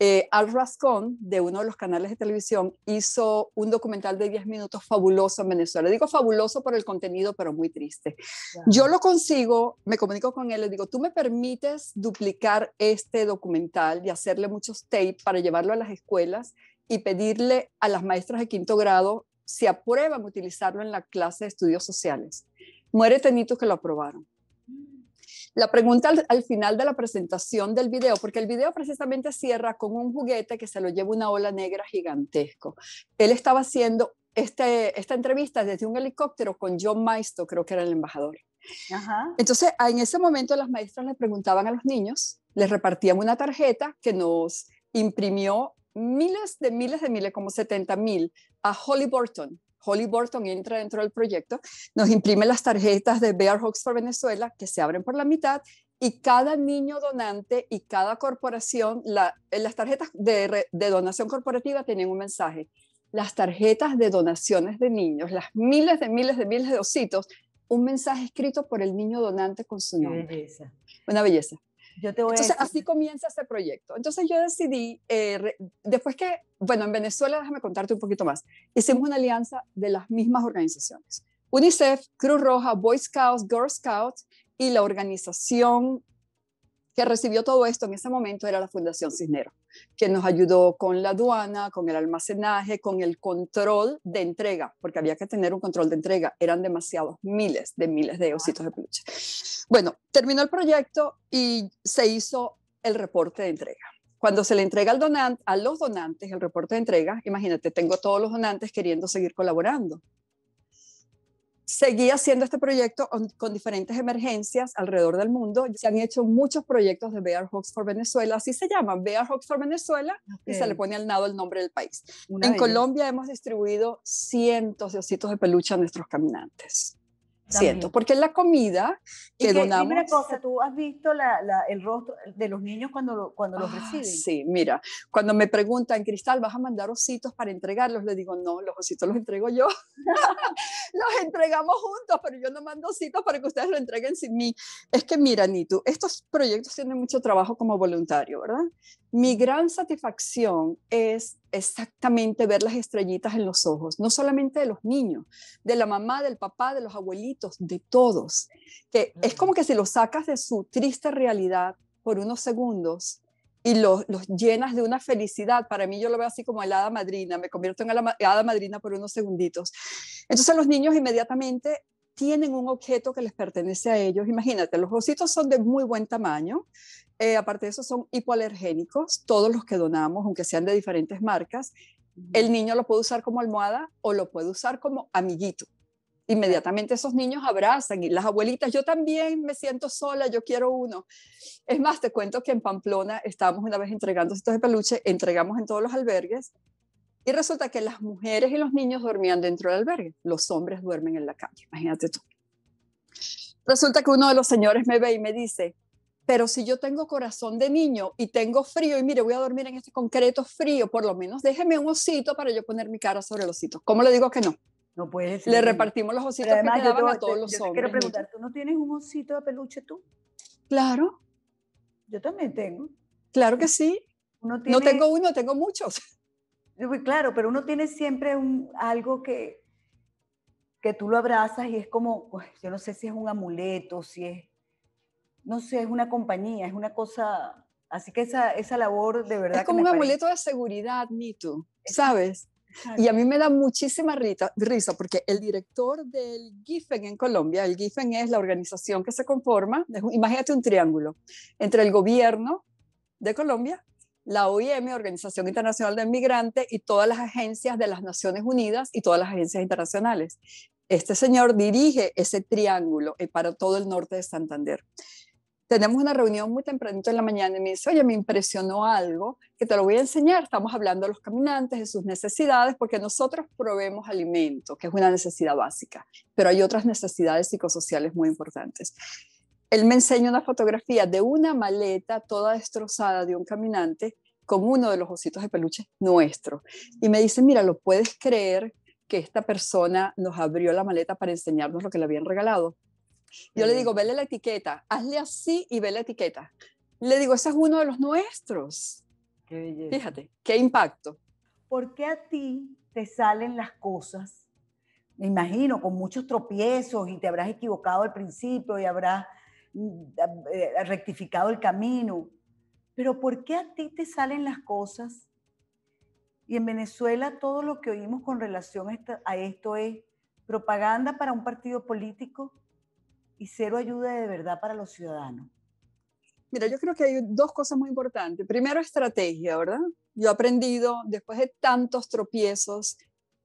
Eh, Al Rascón, de uno de los canales de televisión, hizo un documental de 10 minutos fabuloso en Venezuela. Digo fabuloso por el contenido, pero muy triste. Yo lo consigo, me comunico con él, le digo, tú me permites duplicar este documental y hacerle muchos tapes para llevarlo a las escuelas y pedirle a las maestras de quinto grado si aprueban utilizarlo en la clase de estudios sociales. Muere Tenito que lo aprobaron. La pregunta al, final de la presentación del video, porque el video precisamente cierra con un juguete que se lo lleva una ola negra gigantesco. Él estaba haciendo este, esta entrevista desde un helicóptero con John Maisto, creo que era el embajador. Entonces, en ese momento las maestras le preguntaban a los niños, les repartían una tarjeta que nos imprimió miles de miles de miles, como 70 mil, a Holly Burton, Holly Burton entra dentro del proyecto, nos imprime las tarjetas de Bear Hawks for Venezuela, que se abren por la mitad, y cada niño donante y cada corporación, eh, las tarjetas de, donación corporativa tienen un mensaje. Las tarjetas de donaciones de niños, las miles de miles de miles de ositos, un mensaje escrito por el niño donante con su nombre. Una belleza. Yo te voy Entonces, así comienza este proyecto. Entonces, yo decidí, eh, después que, bueno, en Venezuela, déjame contarte un poquito más, hicimos una alianza de las mismas organizaciones. UNICEF, Cruz Roja, Boy Scouts, Girl Scouts y la organización que recibió todo esto en ese momento era la Fundación Cisnero que nos ayudó con la aduana, con el almacenaje, con el control de entrega, porque había que tener un control de entrega. Eran demasiados miles de miles de ositos de peluche. Bueno, terminó el proyecto y se hizo el reporte de entrega. Cuando se le entrega al donante, a los donantes el reporte de entrega, imagínate, tengo todos los donantes queriendo seguir colaborando seguí haciendo este proyecto con diferentes emergencias alrededor del mundo. Se han hecho muchos proyectos de Bear Hawks for Venezuela, así se llama, Bear Hawks for Venezuela, y se le pone al nado el nombre del país. en Colombia hemos distribuido cientos de ositos de peluche a nuestros caminantes siento, porque es la comida que, que donamos. Dime una cosa, ¿tú has visto el rostro de los niños cuando, cuando los ah, reciben? Sí, mira, cuando me preguntan, Cristal, ¿vas a mandar ositos para entregarlos? Le digo, no, los ositos los entrego yo. los entregamos juntos, pero yo no mando ositos para que ustedes lo entreguen sin mí. Es que mira, Nitu, estos proyectos tienen mucho trabajo como voluntario, ¿verdad? Mi gran satisfacción es exactamente ver las estrellitas en los ojos, no solamente de los niños, de la mamá, del papá, de los abuelitos, de todos, que es mm. como que si los sacas de su triste realidad por unos segundos y los, llenas de una felicidad, para mí yo lo veo así como el hada madrina, me convierto en hada madrina por unos segunditos. Entonces los niños inmediatamente tienen un objeto que les pertenece a ellos. Imagínate, los ositos son de muy buen tamaño, eh, aparte de eso, son hipoalergénicos, todos los que donamos, aunque sean de diferentes marcas. El niño lo puede usar como almohada o lo puede usar como amiguito. Inmediatamente esos niños abrazan y las abuelitas, yo también me siento sola, yo quiero uno. Es más, te cuento que en Pamplona estábamos una vez entregando estos de peluche, entregamos en todos los albergues y resulta que las mujeres y los niños dormían dentro del albergue, los hombres duermen en la calle, imagínate tú. Resulta que uno de los señores me ve y me dice, pero si yo tengo corazón de niño y tengo frío, y mire, voy a dormir en este concreto frío, por lo menos déjeme un osito para yo poner mi cara sobre el osito. ¿Cómo le digo que no? No puede Le repartimos los ositos que a todos los yo quiero preguntar, ¿tú no tienes un osito de peluche tú? Claro. Yo también tengo. Claro que sí. no tengo uno, tengo muchos. Claro, pero uno tiene siempre un, algo que, que tú lo abrazas y es como, pues, yo no sé si es un amuleto, si es no sé, es una compañía, es una cosa. Así que esa, labor de verdad. Es como un amuleto de seguridad, ni tú. ¿sabes? Y a mí me da muchísima risa porque el director del GIFEN en Colombia, el GIFEN es la organización que se conforma, imagínate un triángulo, entre el gobierno de Colombia, la OIM, Organización Internacional de Migrante, y todas las agencias de las Naciones Unidas y todas las agencias internacionales. Este señor dirige ese triángulo eh, para todo el norte de Santander tenemos una reunión muy tempranito en la mañana y me dice, oye, me impresionó algo que te lo voy a enseñar. Estamos hablando de los caminantes, de sus necesidades, porque nosotros proveemos alimento, que es una necesidad básica, pero hay otras necesidades psicosociales muy importantes. Él me enseña una fotografía de una maleta toda destrozada de un caminante con uno de los ositos de peluche nuestro. Y me dice, mira, ¿lo puedes creer que esta persona nos abrió la maleta para enseñarnos lo que le habían regalado? Yo le digo, vele la etiqueta, hazle así y ve la etiqueta. Le digo, ese es uno de los nuestros. Fíjate, qué impacto. ¿Por qué a ti te salen las cosas? Me imagino, con muchos tropiezos y te habrás equivocado al principio y habrás mm, eh, rectificado el camino. Pero ¿por qué a ti te salen las cosas? Y en Venezuela todo lo que oímos con relación a esto es propaganda para un partido político, y cero ayuda de verdad para los ciudadanos? Mira, yo creo que hay dos cosas muy importantes. Primero, estrategia, ¿verdad? Yo he aprendido, después de tantos tropiezos,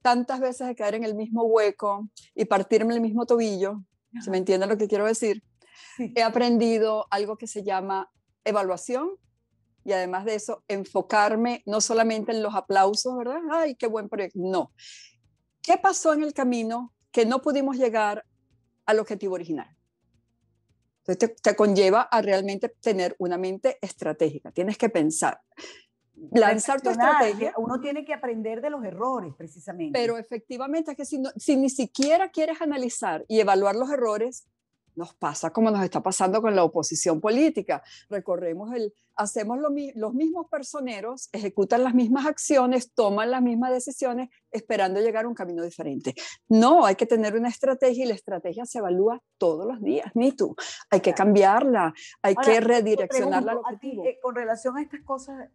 tantas veces de caer en el mismo hueco y partirme el mismo tobillo, ¿Se si me entienden lo que quiero decir, he aprendido algo que se llama evaluación y además de eso, enfocarme no solamente en los aplausos, ¿verdad? ¡Ay, qué buen proyecto! No. ¿Qué pasó en el camino que no pudimos llegar al objetivo original? te, te, conlleva a realmente tener una mente estratégica. Tienes que pensar. Lanzar tu estrategia. Uno tiene que aprender de los errores, precisamente. Pero efectivamente es que si, si ni siquiera quieres analizar y evaluar los errores, nos pasa como nos está pasando con la oposición política. Recorremos el, hacemos los mismos personeros, ejecutan las mismas acciones, toman las mismas decisiones, esperando llegar a un camino diferente. No, hay que tener una estrategia y la estrategia se evalúa todos los días, ni tú. Hay que cambiarla, hay que redireccionarla. Eh, con relación a estas cosas,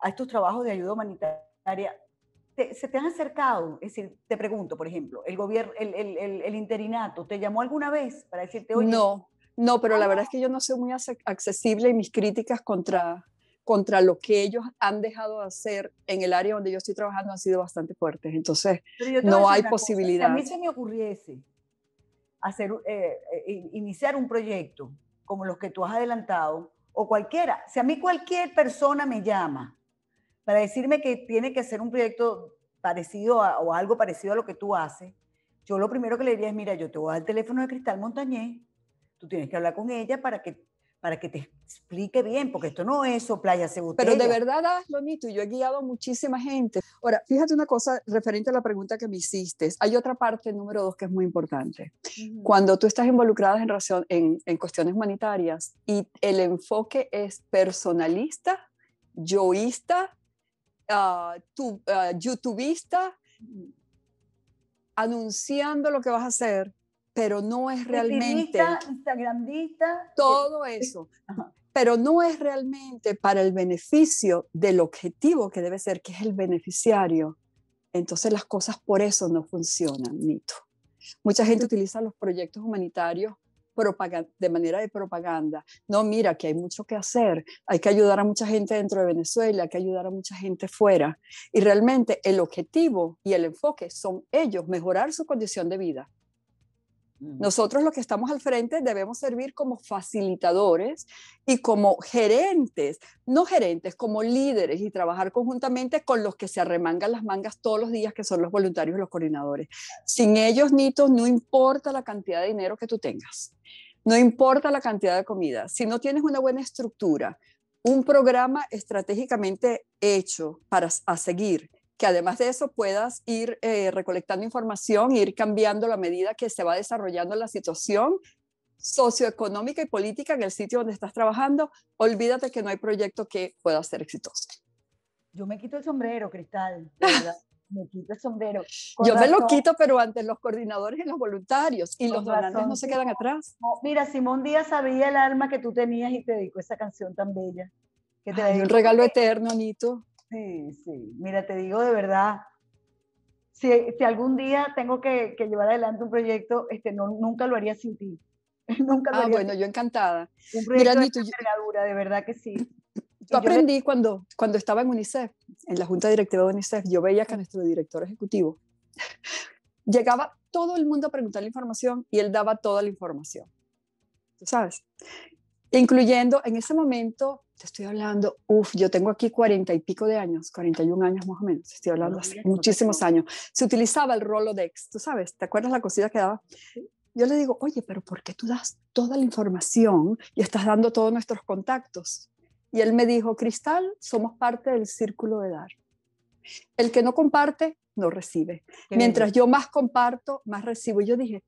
a estos trabajos de ayuda humanitaria, se te han acercado, es decir, te pregunto, por ejemplo, el gobierno, el, interinato, ¿te llamó alguna vez para decirte, hoy? No, no, pero la verdad es ah? que yo no soy muy accesible y mis críticas contra, contra lo que ellos han dejado de hacer en el área donde yo estoy trabajando han sido bastante fuertes. Entonces, no hay posibilidad. a mí se me ocurriese hacer, eh, eh, iniciar un proyecto como los que tú has adelantado, o cualquiera, si a mí cualquier persona me llama para decirme que tiene que ser un proyecto parecido o algo parecido a lo que tú haces, yo lo primero que le diría es, mira, yo te voy al teléfono de Cristal Montañé, tú tienes que hablar con ella para que para que te explique bien, porque esto no es o playa se Pero de verdad hazlo, yo he guiado a muchísima gente. Ahora, fíjate una cosa referente a la pregunta que me hiciste. Hay otra parte, número dos, que es muy importante. Cuando tú estás involucrada en, en, en cuestiones humanitarias y el enfoque es personalista, yoísta, youtubeista ah, tu, ah, anunciando lo que vas a hacer, pero no es realmente... Instagramista. Todo eh, eso. Pero no es realmente para el beneficio del objetivo que debe ser, que es el beneficiario. Entonces las cosas por eso no funcionan, Nito. Mucha gente utiliza los proyectos humanitarios de manera de propaganda. No, mira, que hay mucho que hacer, hay que ayudar a mucha gente dentro de Venezuela, hay que ayudar a mucha gente fuera. Y realmente el objetivo y el enfoque son ellos, mejorar su condición de vida. Nosotros los que estamos al frente debemos servir como facilitadores y como gerentes, no gerentes, como líderes y trabajar conjuntamente con los que se arremangan las mangas todos los días, que son los voluntarios y los coordinadores. Sin ellos, Nito, no importa la cantidad de dinero que tú tengas, no importa la cantidad de comida, si no tienes una buena estructura, un programa estratégicamente hecho para seguir que además de eso puedas ir eh, recolectando información, ir cambiando la medida que se va desarrollando la situación socioeconómica y política en el sitio donde estás trabajando, olvídate que no hay proyecto que pueda ser exitoso. Yo me quito el sombrero, Cristal. me quito el sombrero. Yo me lo quito, pero antes los coordinadores y los voluntarios y los donantes no se quedan atrás. Mira, Simón Díaz sabía el alma que tú tenías y te dedicó esa canción tan bella. Que te un regalo eterno, Anito. Sí, sí. Mira, te digo de verdad, si, si algún día tengo que, llevar adelante un proyecto, este, no, nunca lo haría sin ti. nunca lo ah, bueno, yo encantada. Un proyecto de de verdad que sí. Yo aprendí cuando, cuando estaba en UNICEF, en la junta directiva de UNICEF, yo veía que nuestro director ejecutivo llegaba todo el mundo a preguntar la información y él daba toda la información. ¿Tú sabes? Incluyendo en ese momento estoy hablando, uff, yo tengo aquí cuarenta y pico de años, cuarenta y un años más o menos, estoy ah, hablando hace muchísimos años. Se utilizaba el Rolodex, tú sabes, ¿te acuerdas la cosita que daba? Yo le digo, oye, pero ¿por qué tú das toda la información y estás dando todos nuestros contactos? Y él me dijo, Cristal, somos parte del círculo de dar. El que no comparte, no recibe. Mientras yo más comparto, más recibo. Y yo dije,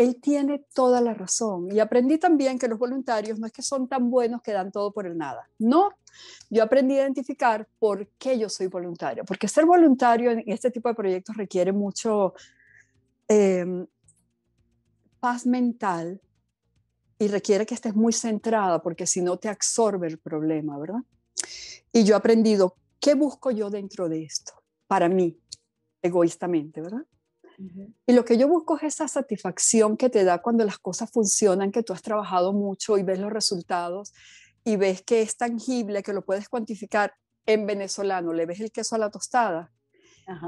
él tiene toda la razón. Y aprendí también que los voluntarios no es que son tan buenos que dan todo por el nada. No, yo aprendí a identificar por qué yo soy voluntario. Porque ser voluntario en este tipo de proyectos requiere mucho em, paz mental y requiere que estés muy centrada porque si no te absorbe el problema, ¿verdad? Y yo he aprendido, ¿qué busco yo dentro de esto? Para mí, egoístamente, ¿verdad? Y lo que yo busco es esa satisfacción que te da cuando las cosas funcionan, que tú has trabajado mucho y ves los resultados y ves que es tangible, que lo puedes cuantificar en venezolano, le ves el queso a la tostada.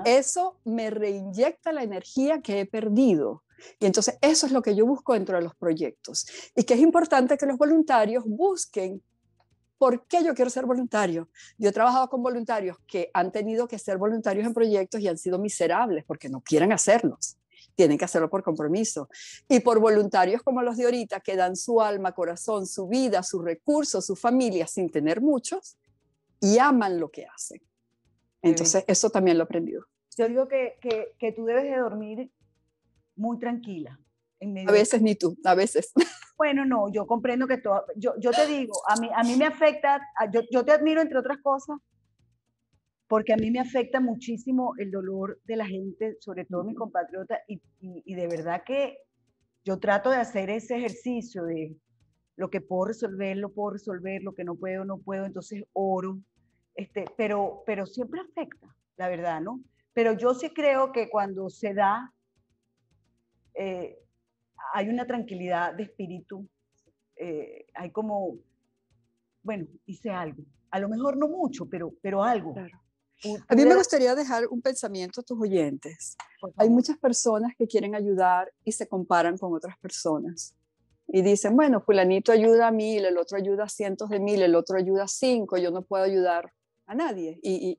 Eso me reinyecta la energía que he perdido. Y entonces eso es lo que yo busco dentro de los proyectos. Y que es importante que los voluntarios busquen ¿por qué yo quiero ser voluntario? Yo he trabajado con voluntarios que han tenido que ser voluntarios en proyectos y han sido miserables porque no quieren hacerlos. Tienen que hacerlo por compromiso. Y por voluntarios como los de ahorita, que dan su alma, corazón, su vida, sus recursos, su familia, sin tener muchos, y aman lo que hacen. Entonces, eso también lo he aprendido. Yo digo que, que, tú debes de dormir muy tranquila. a veces ni tú, a veces. Bueno, no, yo comprendo que todo, yo, te digo, a mí, a mí me afecta, yo, te admiro entre otras cosas, porque a mí me afecta muchísimo el dolor de la gente, sobre todo mi compatriota, y, de verdad que yo trato de hacer ese ejercicio de lo que puedo resolver, lo puedo resolver, lo que no puedo, no puedo, entonces oro, este, pero, pero siempre afecta, la verdad, ¿no? Pero yo sí creo que cuando se da, eh, hay una tranquilidad de espíritu, eh, hay como, bueno, hice algo, a lo mejor no mucho, pero, pero algo. A mí me gustaría dejar un pensamiento a tus oyentes. Hay muchas personas que quieren ayudar y se comparan con otras personas. Y dicen, bueno, fulanito ayuda a mil, el otro ayuda a cientos de mil, el otro ayuda a cinco, yo no puedo ayudar a nadie. Y,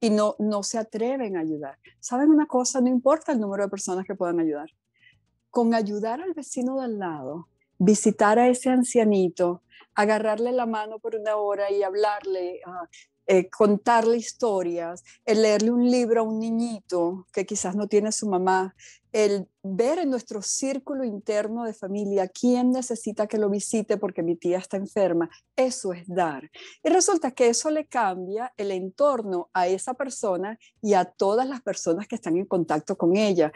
y no, no se atreven a ayudar. ¿Saben una cosa? No importa el número de personas que puedan ayudar con ayudar al vecino del lado, visitar a ese ancianito, agarrarle la mano por una hora y hablarle, ah, eh, contarle historias, el leerle un libro a un niñito que quizás no tiene su mamá, el ver en nuestro círculo interno de familia quién necesita que lo visite porque mi tía está enferma, eso es dar. Y resulta que eso le cambia el entorno a esa persona y a todas las personas que están en contacto con ella.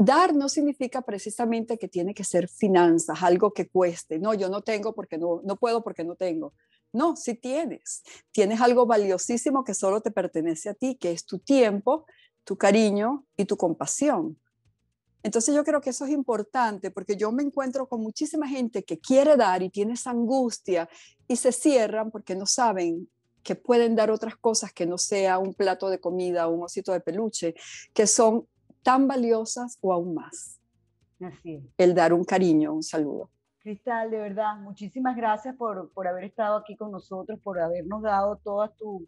Dar no significa precisamente que tiene que ser finanzas, algo que cueste. No, yo no tengo porque no, no puedo porque no tengo. No, sí tienes. Tienes algo valiosísimo que solo te pertenece a ti, que es tu tiempo, tu cariño y tu compasión. Entonces yo creo que eso es importante porque yo me encuentro con muchísima gente que quiere dar y tiene esa angustia y se cierran porque no saben que pueden dar otras cosas que no sea un plato de comida, un osito de peluche, que son tan valiosas o aún más. Así es. El dar un cariño, un saludo. Cristal, de verdad, muchísimas gracias por, por haber estado aquí con nosotros, por habernos dado todas tus,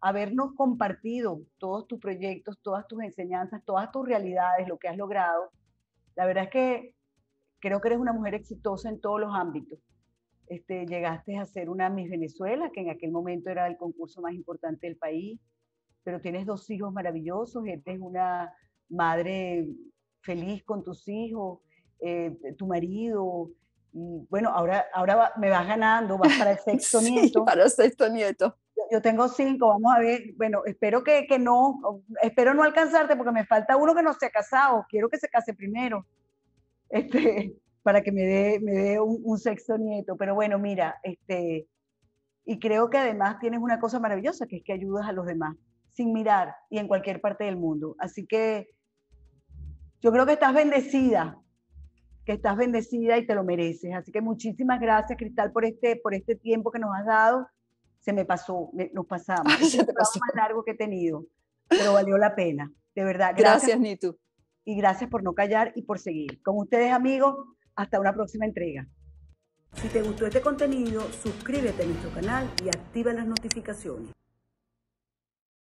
habernos compartido todos tus proyectos, todas tus enseñanzas, todas tus realidades, lo que has logrado. La verdad es que creo que eres una mujer exitosa en todos los ámbitos. Este, llegaste a ser una Miss Venezuela, que en aquel momento era el concurso más importante del país, pero tienes dos hijos maravillosos, eres una madre feliz con tus hijos, eh, tu marido. Y bueno, ahora, ahora me vas ganando, vas para el sexto sí, nieto. Para el sexto nieto. Yo, tengo cinco, vamos a ver. Bueno, espero que, no, espero no alcanzarte porque me falta uno que no se ha casado. Quiero que se case primero. Este, para que me dé, me dé un, un, sexto nieto. Pero bueno, mira, este, y creo que además tienes una cosa maravillosa, que es que ayudas a los demás sin mirar y en cualquier parte del mundo. Así que yo creo que estás bendecida, que estás bendecida y te lo mereces. Así que muchísimas gracias, Cristal, por este, por este tiempo que nos has dado. Se me pasó, nos pasamos. se este pasó. más largo que he tenido, pero valió la pena, de verdad. Gracias, gracias Nitu. Y gracias por no callar y por seguir. Con ustedes, amigos, hasta una próxima entrega. Si te gustó este contenido, suscríbete a nuestro canal y activa las notificaciones.